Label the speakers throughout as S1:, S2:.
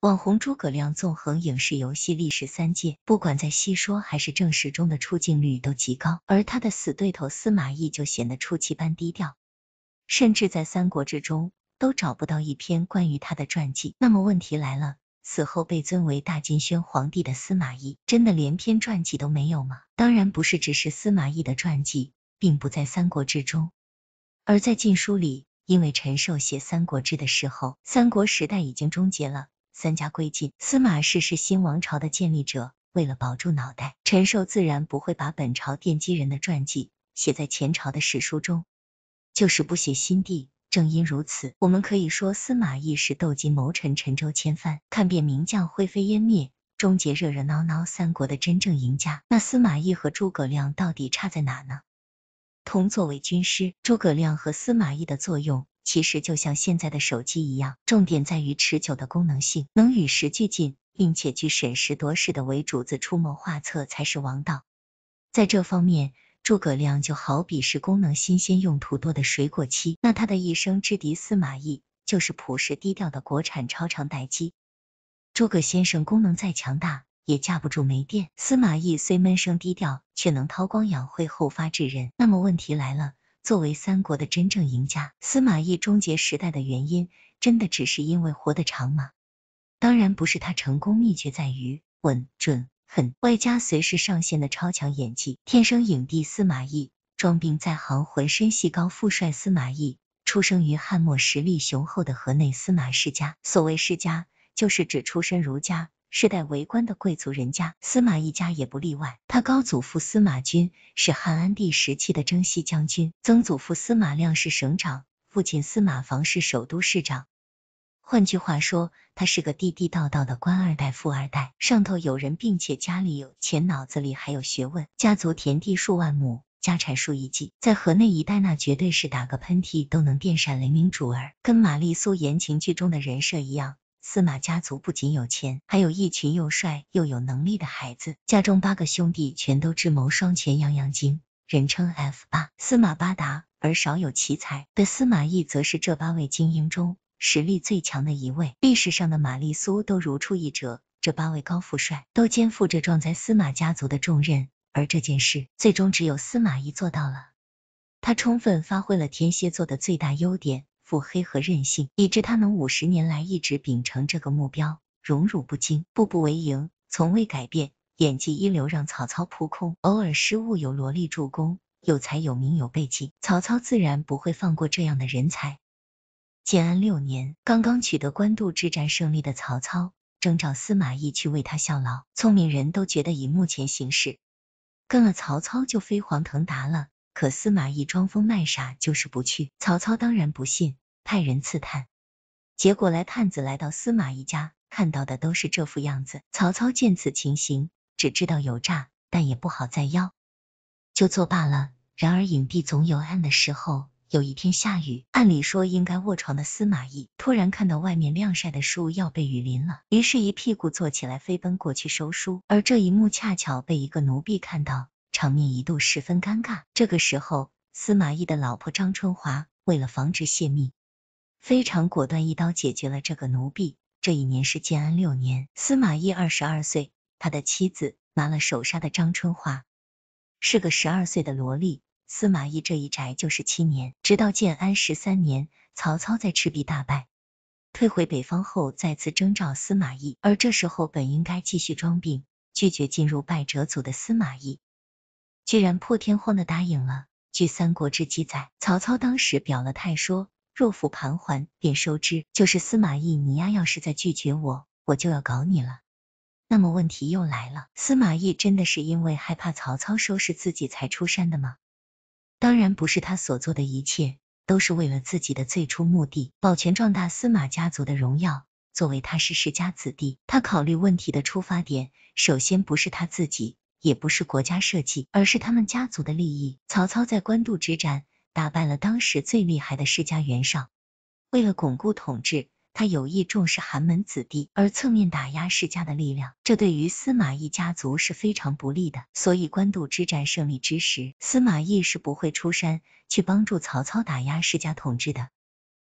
S1: 网红诸葛亮纵横影视游戏历史三界，不管在戏说还是正史中的出镜率都极高，而他的死对头司马懿就显得出奇般低调，甚至在三国志中都找不到一篇关于他的传记。那么问题来了，死后被尊为大晋宣皇帝的司马懿，真的连篇传记都没有吗？当然不是，只是司马懿的传记并不在三国志中，而在《晋书》里，因为陈寿写《三国志》的时候，三国时代已经终结了。三家归晋，司马氏是新王朝的建立者，为了保住脑袋，陈寿自然不会把本朝奠基人的传记写在前朝的史书中，就是不写新帝。正因如此，我们可以说司马懿是斗鸡谋臣，沉舟千帆，看遍名将灰飞烟灭，终结热热闹闹三国的真正赢家。那司马懿和诸葛亮到底差在哪呢？同作为军师，诸葛亮和司马懿的作用。其实就像现在的手机一样，重点在于持久的功能性，能与时俱进，并且具审时度势的为主子出谋划策才是王道。在这方面，诸葛亮就好比是功能新鲜、用途多的水果机，那他的一生之敌司马懿就是朴实低调的国产超长待机。诸葛先生功能再强大，也架不住没电；司马懿虽闷声低调，却能韬光养晦、后发制人。那么问题来了。作为三国的真正赢家，司马懿终结时代的原因，真的只是因为活得长吗？当然不是，他成功秘诀在于稳、准、狠，外加随时上线的超强演技，天生影帝司马懿，装病在行，浑身戏高富帅司马懿，出生于汉末实力雄厚的河内司马世家，所谓世家，就是指出身儒家。世代为官的贵族人家，司马一家也不例外。他高祖父司马钧是汉安帝时期的征西将军，曾祖父司马亮是省长，父亲司马防是首都市长。换句话说，他是个地地道道的官二代、富二代，上头有人，并且家里有钱，脑子里还有学问，家族田地数万亩，家产数亿计，在河内一带，那绝对是打个喷嚏都能电闪雷鸣主儿。跟玛丽苏言情剧中的人设一样。司马家族不仅有钱，还有一群又帅又有能力的孩子。家中八个兄弟全都智谋双全，样样精，人称 “F 八”，司马八达。而少有奇才的司马懿，则是这八位精英中实力最强的一位。历史上的玛丽苏都如出一辙，这八位高富帅都肩负着壮哉司马家族的重任。而这件事，最终只有司马懿做到了。他充分发挥了天蝎座的最大优点。腹黑和任性，以致他能五十年来一直秉承这个目标，荣辱不惊，步步为营，从未改变。演技一流，让曹操扑空，偶尔失误有萝莉助攻，有才、有名、有背景，曹操自然不会放过这样的人才。建安六年，刚刚取得官渡之战胜利的曹操征召司马懿去为他效劳，聪明人都觉得以目前形势，跟了曹操就飞黄腾达了。可司马懿装疯卖傻，就是不去。曹操当然不信。派人刺探，结果来探子来到司马懿家，看到的都是这副样子。曹操见此情形，只知道有诈，但也不好再要，就作罢了。然而隐蔽总有暗的时候，有一天下雨，按理说应该卧床的司马懿，突然看到外面晾晒的书要被雨淋了，于是一屁股坐起来，飞奔过去收书。而这一幕恰巧被一个奴婢看到，场面一度十分尴尬。这个时候，司马懿的老婆张春华为了防止泄密。非常果断，一刀解决了这个奴婢。这一年是建安六年，司马懿二十二岁，他的妻子拿了手杀的张春花，是个十二岁的萝莉。司马懿这一宅就是七年，直到建安十三年，曹操在赤壁大败，退回北方后，再次征召司马懿。而这时候本应该继续装病，拒绝进入败者组的司马懿，居然破天荒的答应了。据《三国志》记载，曹操当时表了态说。若复盘桓，便收之。就是司马懿，你丫要是再拒绝我，我就要搞你了。那么问题又来了，司马懿真的是因为害怕曹操收拾自己才出山的吗？当然不是，他所做的一切都是为了自己的最初目的，保全壮大司马家族的荣耀。作为他是世家子弟，他考虑问题的出发点，首先不是他自己，也不是国家社稷，而是他们家族的利益。曹操在官渡之战。打败了当时最厉害的世家袁绍，为了巩固统治，他有意重视寒门子弟，而侧面打压世家的力量，这对于司马懿家族是非常不利的。所以官渡之战胜利之时，司马懿是不会出山去帮助曹操打压世家统治的。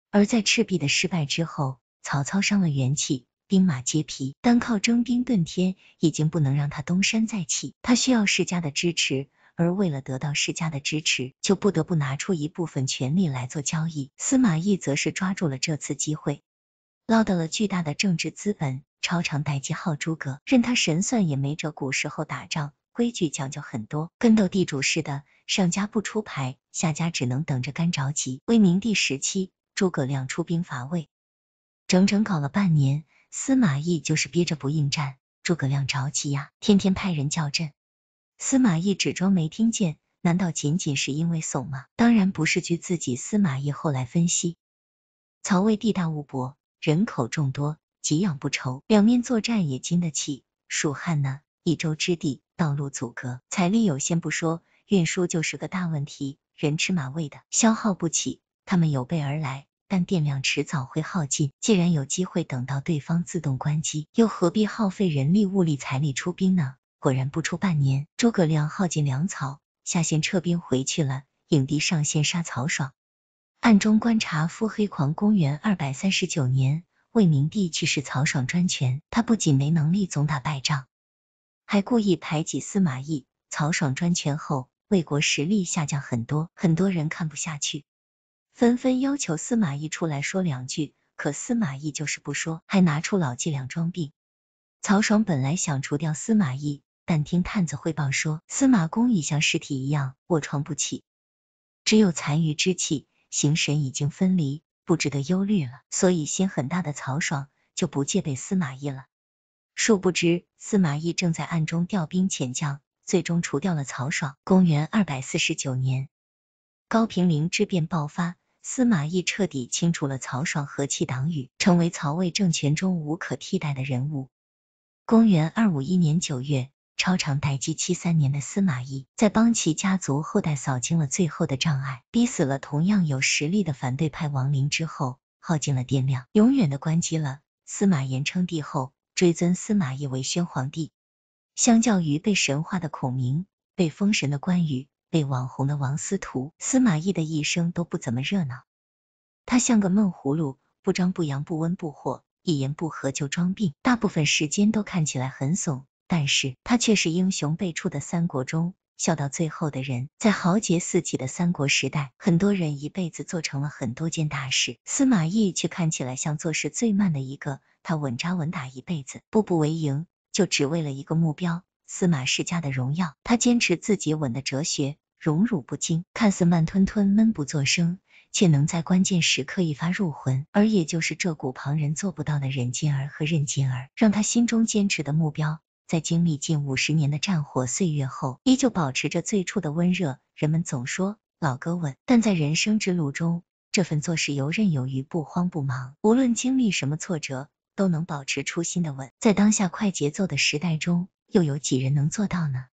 S1: 而在赤壁的失败之后，曹操伤了元气，兵马皆疲，单靠征兵遁天已经不能让他东山再起，他需要世家的支持。而为了得到世家的支持，就不得不拿出一部分权力来做交易。司马懿则是抓住了这次机会，捞到了巨大的政治资本。超长待机号诸葛，任他神算也没辙。古时候打仗规矩讲究很多，跟斗地主似的，上家不出牌，下家只能等着干着急。魏明帝时期，诸葛亮出兵伐魏，整整搞了半年，司马懿就是憋着不应战。诸葛亮着急呀，天天派人叫阵。司马懿只装没听见，难道仅仅是因为怂吗？当然不是，据自己司马懿后来分析，曹魏地大物博，人口众多，给养不愁，两面作战也经得起。蜀汉呢，一州之地，道路阻隔，财力有限不说，运输就是个大问题，人吃马喂的，消耗不起。他们有备而来，但电量迟早会耗尽，既然有机会等到对方自动关机，又何必耗费人力、物力、财力出兵呢？果然不出半年，诸葛亮耗尽粮草，下线撤兵回去了。影帝上线杀曹爽，暗中观察。腹黑狂。公元二百三十九年，魏明帝去世，曹爽专权。他不仅没能力总打败仗，还故意排挤司马懿。曹爽专权后，魏国实力下降很多，很多人看不下去，纷纷要求司马懿出来说两句。可司马懿就是不说，还拿出老伎俩装病。曹爽本来想除掉司马懿。但听探子汇报说，司马公已像尸体一样卧床不起，只有残余之气，形神已经分离，不值得忧虑了。所以心很大的曹爽就不戒备司马懿了。殊不知司马懿正在暗中调兵遣将，最终除掉了曹爽。公元二百四十九年，高平陵之变爆发，司马懿彻底清除了曹爽和其党羽，成为曹魏政权中无可替代的人物。公元二五一年九月。超长待机七三年的司马懿，在帮其家族后代扫清了最后的障碍，逼死了同样有实力的反对派王林之后，耗尽了电量，永远的关机了。司马炎称帝后，追尊司马懿为宣皇帝。相较于被神话的孔明、被封神的关羽、被网红的王司徒，司马懿的一生都不怎么热闹。他像个闷葫芦，不张不扬，不温不火，一言不合就装病，大部分时间都看起来很怂。但是他却是英雄辈出的三国中笑到最后的人，在豪杰四起的三国时代，很多人一辈子做成了很多件大事，司马懿却看起来像做事最慢的一个。他稳扎稳打一辈子，步步为营，就只为了一个目标——司马世家的荣耀。他坚持自己稳的哲学，荣辱不惊，看似慢吞吞、闷不作声，却能在关键时刻一发入魂。而也就是这股旁人做不到的忍劲儿和韧劲儿，让他心中坚持的目标。在经历近五十年的战火岁月后，依旧保持着最初的温热。人们总说老哥稳，但在人生之路中，这份做事游刃有余、不慌不忙，无论经历什么挫折，都能保持初心的稳，在当下快节奏的时代中，又有几人能做到呢？